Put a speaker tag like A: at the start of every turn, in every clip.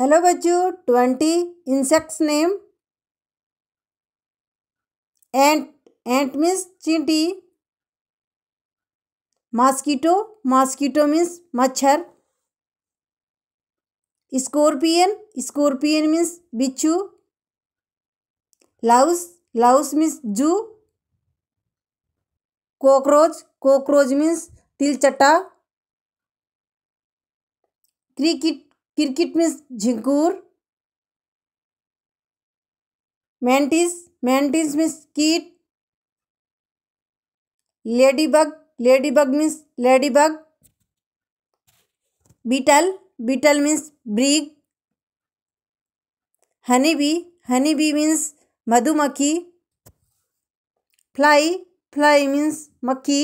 A: hello बच्चू twenty insects name ant ant means चींटी mosquito mosquito means मच्छर scorpion scorpion means बिच्छू louse louse means जू cockroach cockroach means तिलचट्टा cricket cricket means jinkur mantis mantis means kit ladybug ladybug means ladybug beetle beetle means brig honeybee honeybee means madhumakhi fly fly means makhi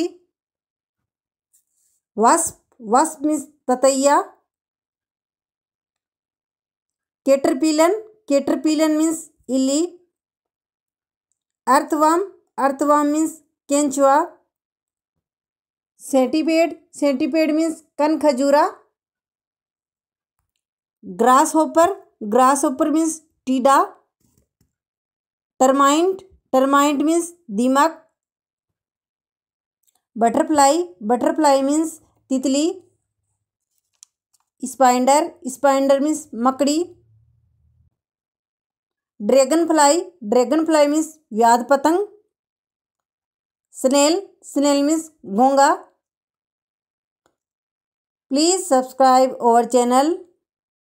A: wasp wasp means tataiya caterpillar caterpillar means इली earthworm earthworm means केंचुआ centipede centipede means कन खजूरा grasshopper grasshopper means टीडा termite termite means दीमक butterfly butterfly means तितली spider spider means मकड़ी dragonfly dragonfly means व्याध पतंग स्नेल स्नेल मीन्स घोंगा प्लीज़ सब्सक्राइब अवर चैनल